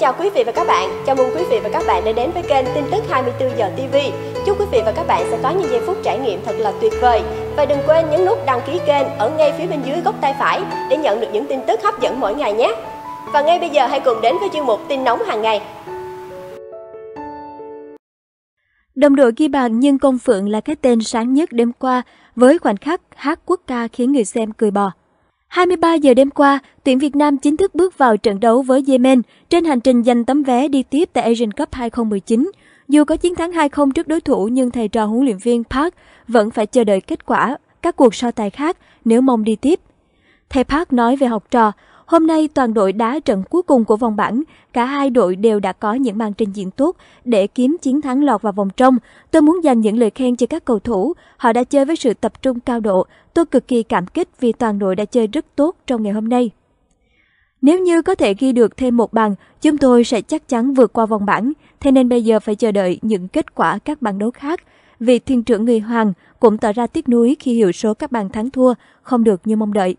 chào quý vị và các bạn. Chào mừng quý vị và các bạn đã đến với kênh tin tức 24 giờ TV. Chúc quý vị và các bạn sẽ có những giây phút trải nghiệm thật là tuyệt vời. Và đừng quên nhấn nút đăng ký kênh ở ngay phía bên dưới góc tay phải để nhận được những tin tức hấp dẫn mỗi ngày nhé. Và ngay bây giờ hãy cùng đến với chuyên mục tin nóng hàng ngày. Đồng đội ghi bàn nhưng Công Phượng là cái tên sáng nhất đêm qua với khoảnh khắc hát quốc ca khiến người xem cười bò. 23 giờ đêm qua, tuyển Việt Nam chính thức bước vào trận đấu với Yemen trên hành trình giành tấm vé đi tiếp tại Asian Cup 2019. Dù có chiến thắng 2-0 trước đối thủ nhưng thầy trò huấn luyện viên Park vẫn phải chờ đợi kết quả các cuộc so tài khác nếu mong đi tiếp. Thầy Park nói về học trò, Hôm nay toàn đội đá trận cuối cùng của vòng bảng, cả hai đội đều đã có những màn trình diễn tốt để kiếm chiến thắng lọt vào vòng trong. Tôi muốn dành những lời khen cho các cầu thủ, họ đã chơi với sự tập trung cao độ. Tôi cực kỳ cảm kích vì toàn đội đã chơi rất tốt trong ngày hôm nay. Nếu như có thể ghi được thêm một bàn, chúng tôi sẽ chắc chắn vượt qua vòng bảng, thế nên bây giờ phải chờ đợi những kết quả các bảng đấu khác. Vị thiên trưởng người Hoàng cũng tỏ ra tiếc nuối khi hiệu số các bàn thắng thua không được như mong đợi.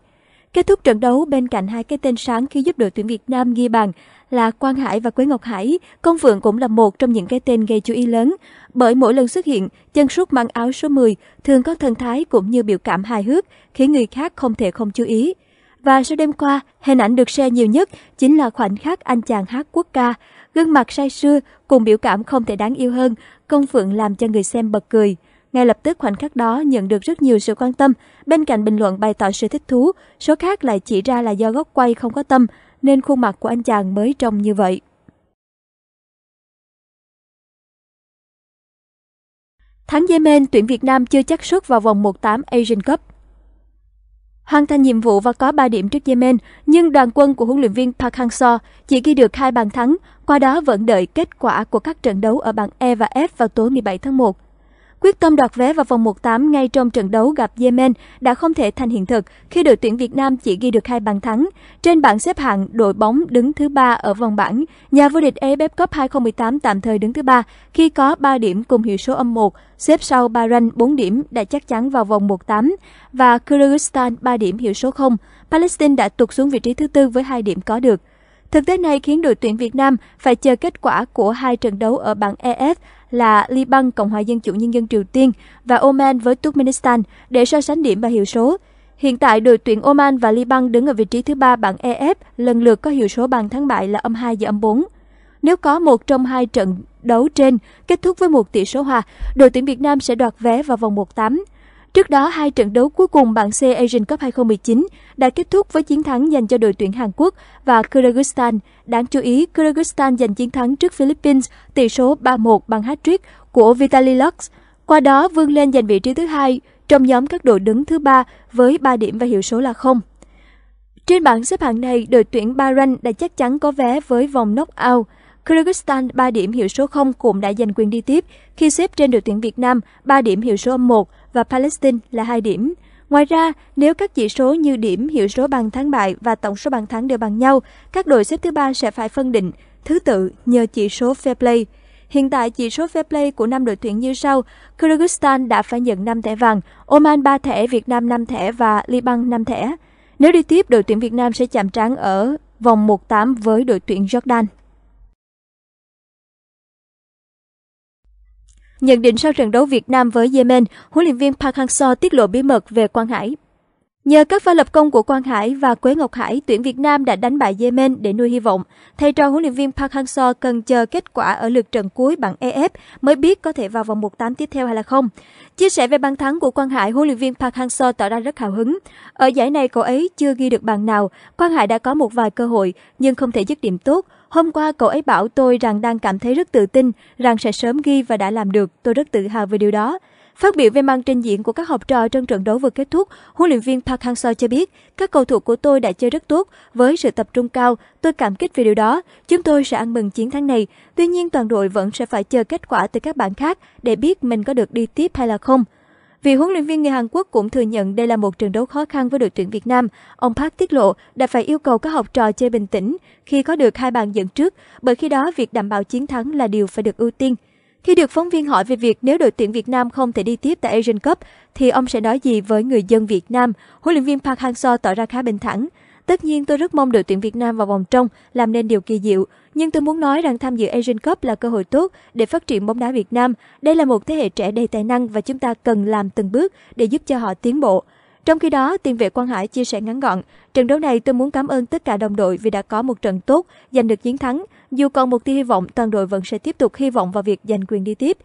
Kết thúc trận đấu bên cạnh hai cái tên sáng khi giúp đội tuyển Việt Nam ghi bàn là Quang Hải và Quế Ngọc Hải, Công Phượng cũng là một trong những cái tên gây chú ý lớn. Bởi mỗi lần xuất hiện, chân sút mang áo số 10 thường có thần thái cũng như biểu cảm hài hước, khiến người khác không thể không chú ý. Và sau đêm qua, hình ảnh được share nhiều nhất chính là khoảnh khắc anh chàng hát quốc ca. Gương mặt say sưa cùng biểu cảm không thể đáng yêu hơn, Công Phượng làm cho người xem bật cười. Ngay lập tức khoảnh khắc đó nhận được rất nhiều sự quan tâm, bên cạnh bình luận bày tỏ sự thích thú, số khác lại chỉ ra là do góc quay không có tâm nên khuôn mặt của anh chàng mới trông như vậy. Thắng Yemen, tuyển Việt Nam chưa chắc xuất vào vòng 1/8 Asian Cup. Hoàn thành nhiệm vụ và có 3 điểm trước Yemen, nhưng đoàn quân của huấn luyện viên Park Hang-seo chỉ ghi được hai bàn thắng, qua đó vẫn đợi kết quả của các trận đấu ở bảng E và F vào tối 17 tháng 1. Quyết tâm đoạt vé vào vòng 1-8 ngay trong trận đấu gặp Yemen đã không thể thành hiện thực khi đội tuyển Việt Nam chỉ ghi được hai bàn thắng. Trên bảng xếp hạng, đội bóng đứng thứ ba ở vòng bảng. Nhà vô địch AFF Cup 2018 tạm thời đứng thứ ba khi có 3 điểm cùng hiệu số âm 1, xếp sau Bahrain 4 điểm đã chắc chắn vào vòng 1-8 và Kyrgyzstan 3 điểm hiệu số 0. Palestine đã tụt xuống vị trí thứ tư với 2 điểm có được. Thực tế này khiến đội tuyển Việt Nam phải chờ kết quả của hai trận đấu ở bảng EF là Liban Cộng hòa Dân chủ Nhân dân Triều Tiên và Oman với Turkmenistan để so sánh điểm và hiệu số. Hiện tại, đội tuyển Oman và Liban đứng ở vị trí thứ ba bảng EF, lần lượt có hiệu số bàn thắng bại là âm 2 và âm 4. Nếu có một trong hai trận đấu trên kết thúc với một tỷ số hòa, đội tuyển Việt Nam sẽ đoạt vé vào vòng 1-8. Trước đó, hai trận đấu cuối cùng bảng C Asian Cup 2019 đã kết thúc với chiến thắng dành cho đội tuyển Hàn Quốc và Kyrgyzstan. Đáng chú ý, Kyrgyzstan giành chiến thắng trước Philippines tỷ số 3-1 bằng hat-trick của Vitaly Lux. Qua đó vươn lên giành vị trí thứ hai trong nhóm các đội đứng thứ ba với 3 điểm và hiệu số là 0. Trên bảng xếp hạng này, đội tuyển Bahrain đã chắc chắn có vé với vòng knock-out. Kyrgyzstan 3 điểm hiệu số 0 cũng đã giành quyền đi tiếp khi xếp trên đội tuyển Việt Nam 3 điểm hiệu số 1 và Palestine là hai điểm. Ngoài ra, nếu các chỉ số như điểm, hiệu số bàn thắng bại và tổng số bàn thắng đều bằng nhau, các đội xếp thứ ba sẽ phải phân định thứ tự nhờ chỉ số fair play. Hiện tại, chỉ số fair play của năm đội tuyển như sau. Kyrgyzstan đã phải nhận 5 thẻ vàng, Oman 3 thẻ, Việt Nam 5 thẻ và Liban 5 thẻ. Nếu đi tiếp, đội tuyển Việt Nam sẽ chạm trán ở vòng 1-8 với đội tuyển Jordan. Nhận định sau trận đấu Việt Nam với Yemen, huấn luyện viên Park Hang-seo tiết lộ bí mật về Quang Hải. Nhờ các pha lập công của Quang Hải và Quế Ngọc Hải, tuyển Việt Nam đã đánh bại Yemen để nuôi hy vọng. Thầy trò huấn luyện viên Park Hang-seo cần chờ kết quả ở lượt trận cuối bảng EF mới biết có thể vào vòng 1/8 tiếp theo hay là không. Chia sẻ về bàn thắng của Quang Hải, huấn luyện viên Park Hang-seo tỏ ra rất hào hứng. Ở giải này cậu ấy chưa ghi được bàn nào, Quang Hải đã có một vài cơ hội nhưng không thể dứt điểm tốt. Hôm qua cậu ấy bảo tôi rằng đang cảm thấy rất tự tin, rằng sẽ sớm ghi và đã làm được, tôi rất tự hào về điều đó. Phát biểu về màn trình diễn của các học trò trong trận đấu vừa kết thúc, huấn luyện viên Park Hang-seo cho biết, các cầu thủ của tôi đã chơi rất tốt, với sự tập trung cao, tôi cảm kích về điều đó, chúng tôi sẽ ăn mừng chiến thắng này. Tuy nhiên toàn đội vẫn sẽ phải chờ kết quả từ các bạn khác để biết mình có được đi tiếp hay là không. Vị huấn luyện viên người Hàn Quốc cũng thừa nhận đây là một trận đấu khó khăn với đội tuyển Việt Nam. Ông Park tiết lộ đã phải yêu cầu các học trò chơi bình tĩnh khi có được hai bàn dẫn trước, bởi khi đó việc đảm bảo chiến thắng là điều phải được ưu tiên. Khi được phóng viên hỏi về việc nếu đội tuyển Việt Nam không thể đi tiếp tại Asian Cup thì ông sẽ nói gì với người dân Việt Nam, huấn luyện viên Park Hang-seo tỏ ra khá bình thản. Tất nhiên tôi rất mong đội tuyển Việt Nam vào vòng trong làm nên điều kỳ diệu, nhưng tôi muốn nói rằng tham dự Asian Cup là cơ hội tốt để phát triển bóng đá Việt Nam. Đây là một thế hệ trẻ đầy tài năng và chúng ta cần làm từng bước để giúp cho họ tiến bộ. Trong khi đó, tiền vệ Quang Hải chia sẻ ngắn gọn, trận đấu này tôi muốn cảm ơn tất cả đồng đội vì đã có một trận tốt, giành được chiến thắng. Dù còn một tia hy vọng, toàn đội vẫn sẽ tiếp tục hy vọng vào việc giành quyền đi tiếp.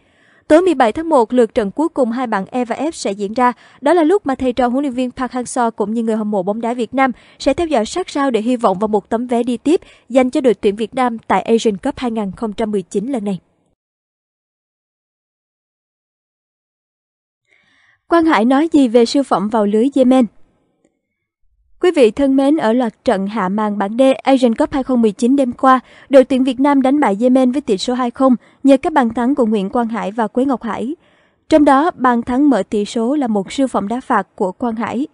Tối 17 tháng 1, lượt trận cuối cùng hai bảng E và F sẽ diễn ra. Đó là lúc mà thầy trò huấn luyện viên Park Hang-seo cũng như người hâm mộ bóng đá Việt Nam sẽ theo dõi sát sao để hy vọng vào một tấm vé đi tiếp dành cho đội tuyển Việt Nam tại Asian Cup 2019 lần này. Quang Hải nói gì về siêu phẩm vào lưới Yemen? Quý vị thân mến, ở loạt trận hạ màn bảng D Asian Cup 2019 đêm qua, đội tuyển Việt Nam đánh bại Yemen với tỷ số 2-0 nhờ các bàn thắng của Nguyễn Quang Hải và Quế Ngọc Hải. Trong đó, bàn thắng mở tỷ số là một siêu phẩm đá phạt của Quang Hải.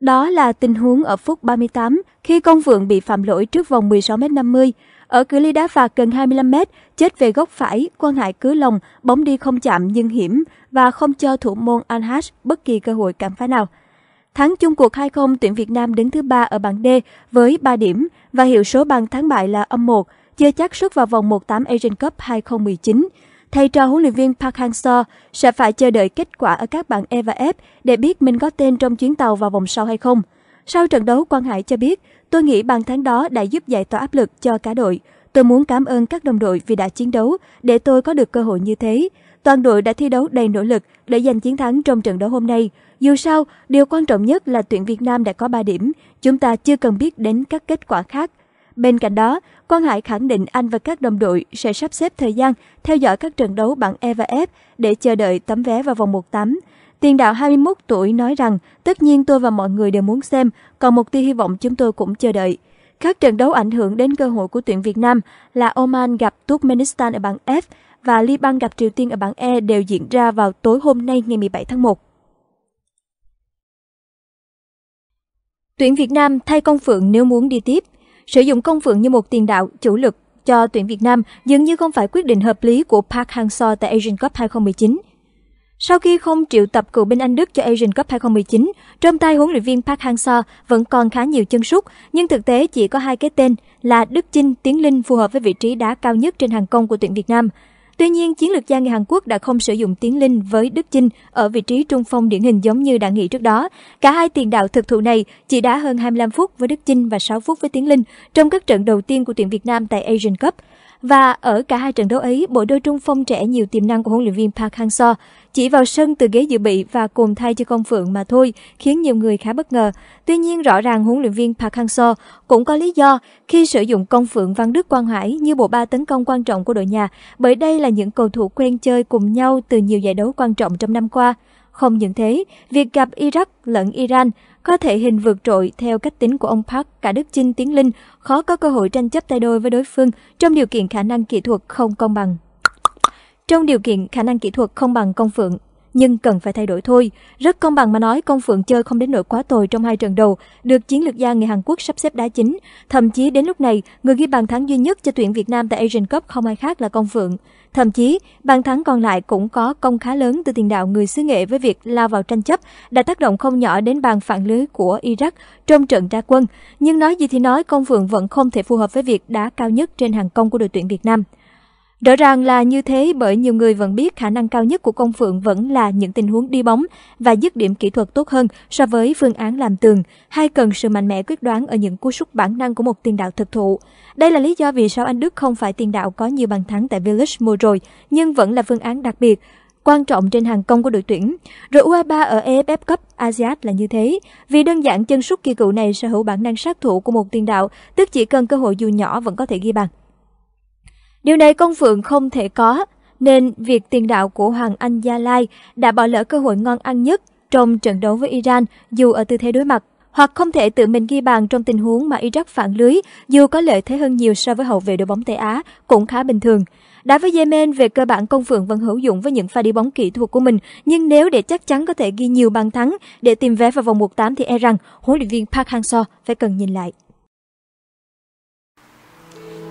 Đó là tình huống ở phút 38 khi Công Vượng bị phạm lỗi trước vòng 16m50. Ở cự ly đá phạt gần 25m, chết về góc phải, Quang Hải cứ lòng, bóng đi không chạm nhưng hiểm và không cho thủ môn Anhash bất kỳ cơ hội cảm phá nào. Thắng chung cuộc 2-0, tuyển Việt Nam đứng thứ 3 ở bảng D với 3 điểm và hiệu số bàn thắng bại là âm 1, chưa chắc xuất vào vòng 1-8 Asian Cup 2019. Thầy trò huấn luyện viên Park Hang-seo sẽ phải chờ đợi kết quả ở các bảng E và F để biết mình có tên trong chuyến tàu vào vòng sau hay không. Sau trận đấu, Quang Hải cho biết, tôi nghĩ bàn thắng đó đã giúp giải tỏa áp lực cho cả đội. Tôi muốn cảm ơn các đồng đội vì đã chiến đấu để tôi có được cơ hội như thế. Toàn đội đã thi đấu đầy nỗ lực để giành chiến thắng trong trận đấu hôm nay. Dù sao, điều quan trọng nhất là tuyển Việt Nam đã có 3 điểm, chúng ta chưa cần biết đến các kết quả khác. Bên cạnh đó, Quang Hải khẳng định anh và các đồng đội sẽ sắp xếp thời gian theo dõi các trận đấu bảng E và F để chờ đợi tấm vé vào vòng 1-8. Tiền đạo 21 tuổi nói rằng, tất nhiên tôi và mọi người đều muốn xem, còn một tia hy vọng chúng tôi cũng chờ đợi. Các trận đấu ảnh hưởng đến cơ hội của tuyển Việt Nam là Oman gặp Turkmenistan ở bảng F, và Liban gặp Triều Tiên ở bảng E đều diễn ra vào tối hôm nay ngày 17 tháng 1. Tuyển Việt Nam thay công phượng nếu muốn đi tiếp. Sử dụng công phượng như một tiền đạo, chủ lực cho tuyển Việt Nam dường như không phải quyết định hợp lý của Park Hang-seo tại Asian Cup 2019. Sau khi không triệu tập cựu binh Anh Đức cho Asian Cup 2019, trong tay huấn luyện viên Park Hang-seo vẫn còn khá nhiều chân sút, nhưng thực tế chỉ có hai cái tên là Đức Chinh, Tiến Linh phù hợp với vị trí đá cao nhất trên hàng công của tuyển Việt Nam. Tuy nhiên, chiến lược gia người Hàn Quốc đã không sử dụng Tiến Linh với Đức Chinh ở vị trí trung phong điển hình giống như đã nghĩ trước đó. Cả hai tiền đạo thực thụ này chỉ đá hơn 25 phút với Đức Chinh và 6 phút với Tiến Linh trong các trận đầu tiên của tuyển Việt Nam tại Asian Cup. Và ở cả hai trận đấu ấy, bộ đôi trung phong trẻ nhiều tiềm năng của huấn luyện viên Park Hang-seo chỉ vào sân từ ghế dự bị và cùng thay cho con Phượng mà thôi, khiến nhiều người khá bất ngờ. Tuy nhiên rõ ràng huấn luyện viên Park Hang-seo cũng có lý do khi sử dụng con Phượng Văn Đức Quang Hải như bộ ba tấn công quan trọng của đội nhà, bởi đây là những cầu thủ quen chơi cùng nhau từ nhiều giải đấu quan trọng trong năm qua. Không những thế, việc gặp Iraq lẫn Iran có thể hình vượt trội theo cách tính của ông Park, cả Đức Chinh Tiến Linh khó có cơ hội tranh chấp tay đôi với đối phương trong điều kiện khả năng kỹ thuật không công bằng. Trong điều kiện khả năng kỹ thuật không bằng Công Phượng, nhưng cần phải thay đổi thôi. Rất công bằng mà nói Công Phượng chơi không đến nỗi quá tồi trong hai trận đầu, được chiến lược gia người Hàn Quốc sắp xếp đá chính. Thậm chí đến lúc này, người ghi bàn thắng duy nhất cho tuyển Việt Nam tại Asian Cup không ai khác là Công Phượng. Thậm chí, bàn thắng còn lại cũng có công khá lớn từ tiền đạo người xứ nghệ với việc lao vào tranh chấp đã tác động không nhỏ đến bàn phản lưới của Iraq trong trận ra quân. Nhưng nói gì thì nói, Công Phượng vẫn không thể phù hợp với việc đá cao nhất trên hàng công của đội tuyển Việt Nam. Rõ ràng là như thế bởi nhiều người vẫn biết khả năng cao nhất của Công Phượng vẫn là những tình huống đi bóng và dứt điểm kỹ thuật tốt hơn so với phương án làm tường, hay cần sự mạnh mẽ quyết đoán ở những cú sút bản năng của một tiền đạo thực thụ. Đây là lý do vì sao Anh Đức không phải tiền đạo có nhiều bàn thắng tại Village mùa rồi, nhưng vẫn là phương án đặc biệt quan trọng trên hàng công của đội tuyển. Rồi U23 ở AFF e Cup Asiad là như thế, vì đơn giản chân sút kỳ cựu này sở hữu bản năng sát thủ của một tiền đạo, tức chỉ cần cơ hội dù nhỏ vẫn có thể ghi bàn. Điều này công Phượng không thể có, nên việc tiền đạo của Hoàng Anh Gia Lai đã bỏ lỡ cơ hội ngon ăn nhất trong trận đấu với Iran dù ở tư thế đối mặt hoặc không thể tự mình ghi bàn trong tình huống mà Iraq phản lưới, dù có lợi thế hơn nhiều so với hậu vệ đội bóng Tây Á, cũng khá bình thường. Đã với Yemen, về cơ bản công phượng vẫn hữu dụng với những pha đi bóng kỹ thuật của mình, nhưng nếu để chắc chắn có thể ghi nhiều bàn thắng để tìm vé vào vòng 1-8 thì e rằng huấn luyện viên Park Hang-seo phải cần nhìn lại.